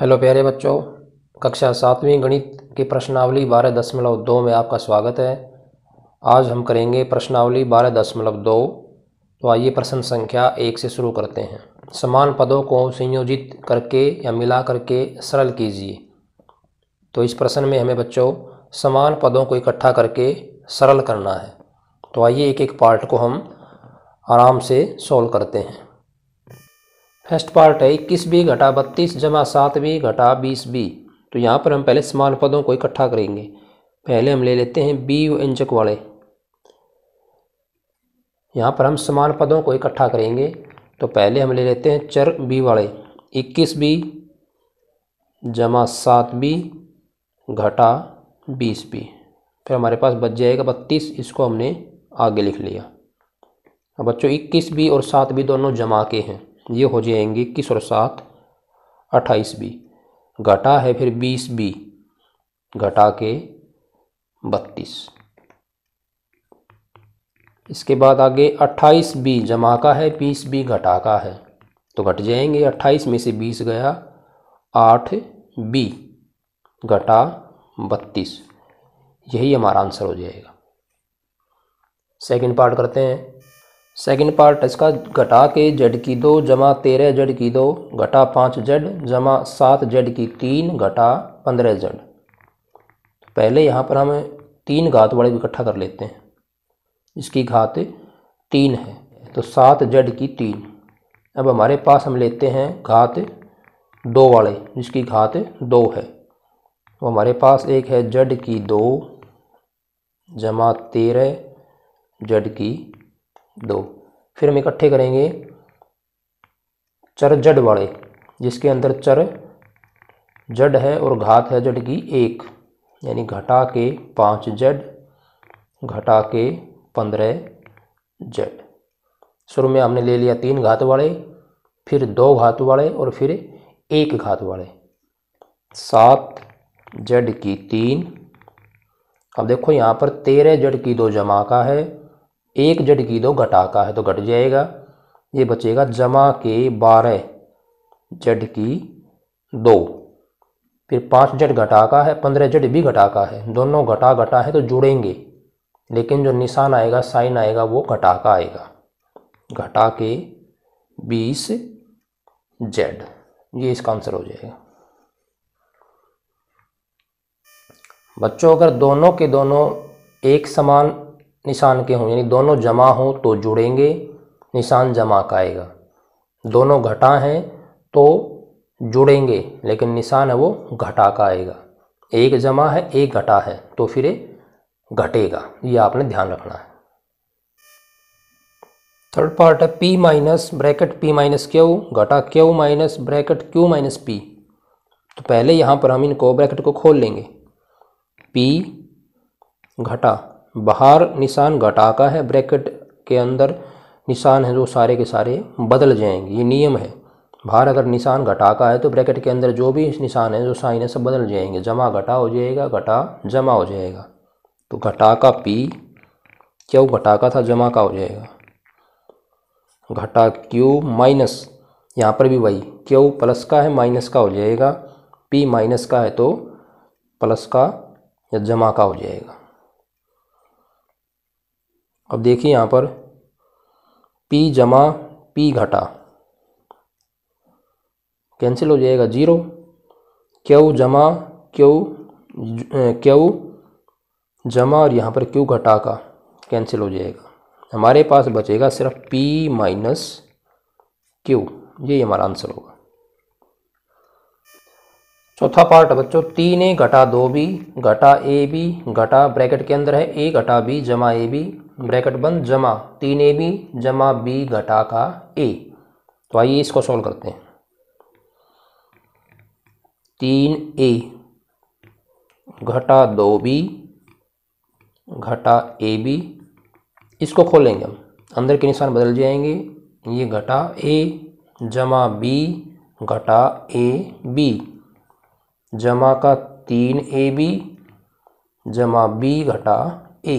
hello प्यारे बच्चों कक्षा सातवीं गणित की प्रश्नावली बारह दशमलव दो में आपका स्वागत है आज हम करेंगे प्रश्नावली बारह दशमलव दो तो आइए प्रश्न संख्या एक से शुरू करते हैं समान पदों को संयोजित करके या मिला करके सरल कीजिए तो इस प्रश्न में हमें बच्चों समान पदों को इकट्ठा करके सरल करना है तो आइए एक एक पार्ट को हम आराम से सॉल्व करते हैं फर्स्ट पार्ट है इक्कीस बी घटा बत्तीस जमा सात बी घटा बीस बी तो यहाँ पर हम पहले समान पदों को इकट्ठा करेंगे पहले हम ले लेते हैं बी व्यंजक वाले यहाँ पर हम समान पदों को इकट्ठा करेंगे तो पहले हम ले लेते हैं चर बी वाले इक्कीस बी जमा सात बी घटा बीस बी फिर हमारे पास बच जाएगा बत्तीस इसको हमने आगे लिख लिया अब बच्चों इक्कीस बी और सात बी दोनों जमा के हैं ये हो जाएंगे इक्कीस और सात अट्ठाईस बी घटा है फिर बीस बी घटा के बत्तीस इसके बाद आगे अट्ठाईस बी जमा का है बीस बी घटा का है तो घट जाएंगे अट्ठाईस में से बीस गया आठ बी घटा बत्तीस यही हमारा आंसर हो जाएगा सेकंड पार्ट करते हैं सेकंड पार्ट इसका घटा के जेड की दो जमा तेरह जेड की दो घटा पाँच जेड जमा सात जेड की तीन घटा पंद्रह जेड तो पहले यहाँ पर हम तीन घात वाले इकट्ठा कर लेते हैं इसकी घात तीन है तो सात जेड की तीन अब हमारे पास हम लेते हैं घात दो वाले जिसकी घात दो है तो हमारे पास एक है जड की दो जमा तेरह जड की दो फिर हम इकट्ठे करेंगे चर जड वाले जिसके अंदर चर जड है और घात है जड की एक यानी घटा के पाँच जड घटा के पंद्रह जड शुरू में हमने ले लिया तीन घात वाले फिर दो घात वाले और फिर एक घात वाले सात जड की तीन अब देखो यहाँ पर तेरह जड की दो जमा का है एक जड की दो तो घटा का है तो घट जाएगा ये बचेगा जमा के बारह जड की दो फिर पाँच जड घटा का है पंद्रह जड भी घटा का है दोनों घटा घटा है तो जुड़ेंगे लेकिन जो निशान आएगा साइन आएगा वो घटा का आएगा घटा के बीस जेड ये इसका आंसर हो जाएगा बच्चों अगर दोनों के दोनों एक समान निशान के हों यानी दोनों जमा हों तो जुड़ेंगे निशान जमा का आएगा दोनों घटा हैं तो जुड़ेंगे लेकिन निशान है वो घटा का आएगा एक जमा है एक घटा है तो फिर घटेगा ये आपने ध्यान रखना है थर्ड पार्ट है P minus bracket P minus Q घटा Q minus bracket Q minus P तो पहले यहाँ पर हम इनको ब्रैकेट को खोल लेंगे पी घटा बाहर निशान घटा का है ब्रैकेट के अंदर निशान है जो सारे के सारे बदल जाएंगे ये नियम है बाहर अगर निशान घटा का है तो ब्रैकेट के अंदर जो भी निशान है जो साइन है सब बदल जाएंगे जमा घटा हो जाएगा घटा जमा हो जाएगा तो घटा का पी क्यू घटा का था जमा का हो जाएगा घटा क्यू माइनस यहाँ पर भी वही क्यू प्लस का है माइनस का हो जाएगा पी माइनस का है तो प्लस का या जमा का हो जाएगा अब देखिए यहाँ पर पी जमा पी घटा कैंसिल हो जाएगा जीरो क्यू जमा क्यू क्यू जमा और यहाँ पर क्यू घटा का कैंसिल हो जाएगा हमारे पास बचेगा सिर्फ पी माइनस क्यू ये हमारा आंसर होगा चौथा पार्ट बच्चों तीन ए घटा दो बी घटा ए बी घटा ब्रैकेट के अंदर है ए घटा बी जमा ए बी ब्रैकेट बंद जमा तीन ए बी जमा बी घटा का ए तो आइए इसको सॉल्व करते हैं तीन ए घटा दो बी घटा ए बी इसको खोलेंगे हम अंदर के निशान बदल जाएंगे ये घटा ए जमा बी घटा ए बी जमा का तीन ए बी जमा बी घटा ए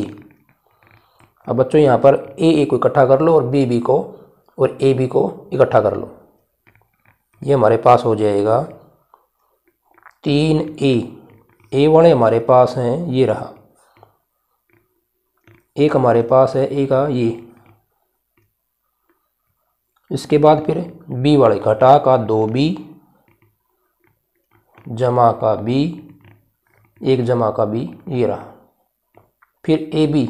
अब बच्चों यहाँ पर ए ए को इकट्ठा कर लो और बी बी को और ए बी को इकट्ठा कर लो ये हमारे पास हो जाएगा तीन ए ए वाले हमारे पास हैं ये रहा एक हमारे पास है ए का ये इसके बाद फिर बी वाले घटा का दो बी जमा का बी एक जमा का बी ये रहा फिर ए बी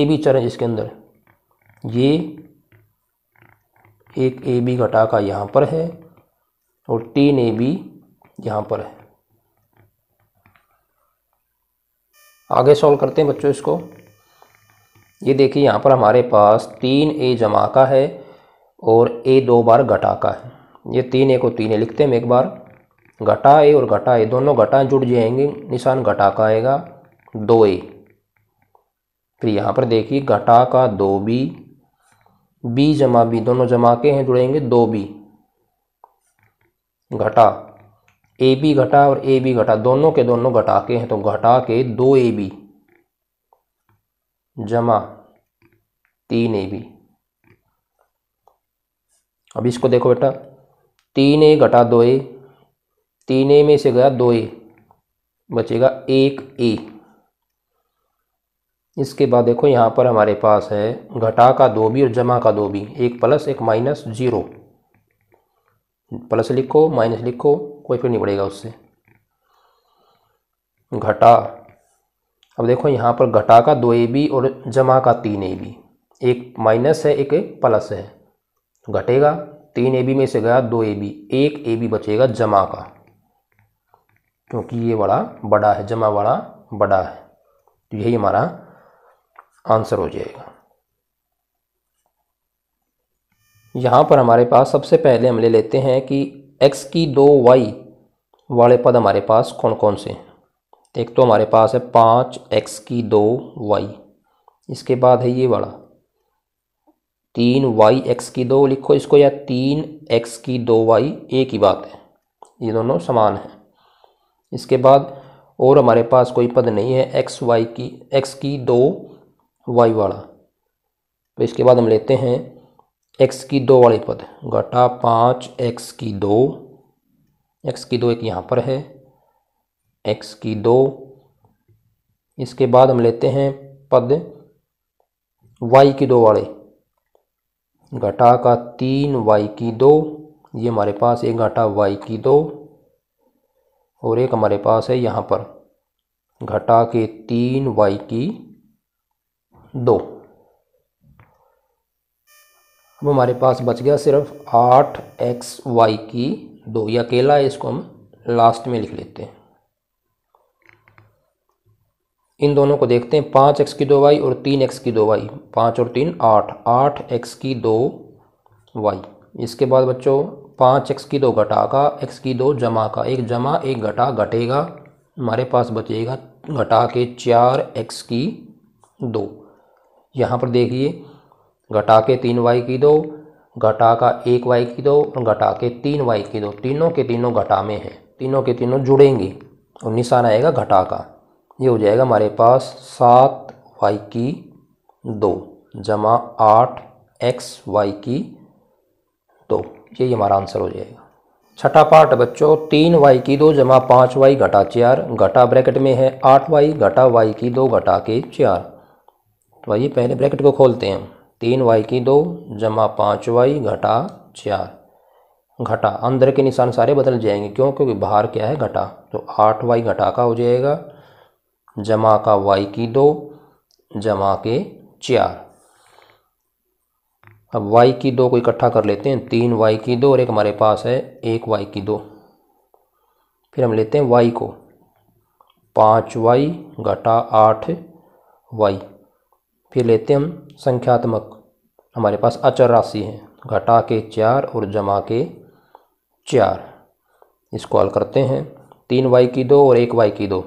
ए बी चरण इसके अंदर ये एक ए बी का यहाँ पर है और तीन ए बी यहाँ पर है आगे सॉल्व करते हैं बच्चों इसको ये देखिए यहाँ पर हमारे पास तीन ए जमा का है और ए दो बार घटा का है ये तीन ए को तीन ए लिखते हैं एक बार घटा ए और घटा ए दोनों घटा जुड़ जाएंगे निशान घटा का आएगा दो ए फिर यहाँ पर देखिए घटा का दो बी बी जमा बी दोनों जमा के हैं जुड़ेंगे दो बी घटा ए बी घटा और ए बी घटा दोनों के दोनों घटा के हैं तो घटा के दो ए बी जमा तीन ए बी अब इसको देखो बेटा तीन ए घटा दो ए तीन ए में से गया दो ए बचेगा एक ए इसके बाद देखो यहाँ पर हमारे पास है घटा का दो भी और जमा का दो भी एक प्लस एक माइनस जीरो प्लस लिखो माइनस लिखो कोई फिर नहीं पड़ेगा उससे घटा अब देखो यहाँ पर घटा का दो ए बी और जमा का तीन ए बी एक माइनस है एक प्लस है घटेगा तीन ए बी में से गया दो ए बी एक ए बी बचेगा जमा का क्योंकि ये वाला बड़ा है जमा वाला बड़ा है तो यही हमारा आंसर हो जाएगा यहाँ पर हमारे पास सबसे पहले हम ले लेते हैं कि x की दो y वाले पद हमारे पास कौन कौन से एक तो हमारे पास है पाँच एक्स की दो वाई इसके बाद है ये वाला तीन वाई एक्स की दो लिखो इसको या तीन एक्स की दो वाई एक ही बात है ये दोनों समान हैं इसके बाद और हमारे पास कोई पद नहीं है एक्स वाई की एक्स की दो वाई वाला तो इसके बाद हम लेते हैं एक्स की दो वाले पद घटा पाँच एक्स की दो एक्स की दो एक यहाँ पर है एक्स की दो इसके बाद हम लेते हैं पद वाई की दो वाले घटा का तीन वाई की दो ये हमारे पास एक घाटा वाई की दो और एक हमारे पास है यहाँ पर घटा के तीन वाई की दो अब हमारे पास बच गया सिर्फ आठ एक्स वाई की दो ये अकेला है इसको हम लास्ट में लिख लेते हैं इन दोनों को देखते हैं पाँच एक्स की दो वाई और तीन एक्स की दो वाई पाँच और तीन आठ आठ एक्स की दो वाई इसके बाद बच्चों पाँच एक्स की दो घटा का एक्स की दो जमा का एक जमा एक घटा घटेगा हमारे पास बचेगा घटा के चार एक्स की दो यहाँ पर देखिए घटा के तीन वाई की दो घटा का एक वाई की दो और घटा के तीन वाई की दो तीनों के तीनों घटा में है तीनों के तीनों जुड़ेंगे और निशान आएगा घटा का ये हो जाएगा हमारे पास सात वाई की दो जमा आठ एक्स वाई की दो यही हमारा आंसर हो जाएगा छठा पार्ट बच्चों तीन वाई की दो जमा पाँच वाई घटा चार घटा ब्रैकेट में है आठ वाई घटा वाई की दो घटा के चार तो आइए पहले ब्रैकेट को खोलते हैं तीन वाई की दो जमा पाँच वाई घटा चार घटा अंदर के निशान सारे बदल जाएंगे क्यों क्योंकि बाहर क्या है घटा तो आठ वाई घटा का हो जाएगा जमा का वाई की दो जमा के चार अब वाई की दो को इकट्ठा कर लेते हैं तीन वाई की दो और एक हमारे पास है एक वाई की दो फिर हम लेते हैं वाई को पाँच वाई घटा आठ वाई फिर लेते हैं हम संख्यात्मक हमारे पास अचर राशि है घटा के चार और जमा के चार इसको हल करते हैं तीन वाई की दो और एक वाई की दो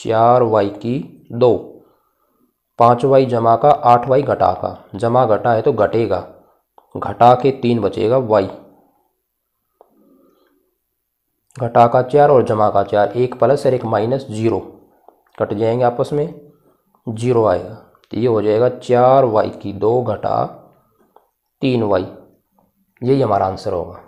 चार वाई की दो पाँच वाई जमा का आठ वाई घटा का जमा घटा है तो घटेगा घटा के तीन बचेगा वाई घटा का चार और जमा का चार एक प्लस और एक माइनस जीरो कट जाएंगे आपस में जीरो आएगा तो ये हो जाएगा चार वाई की दो घटा तीन वाई यही हमारा आंसर होगा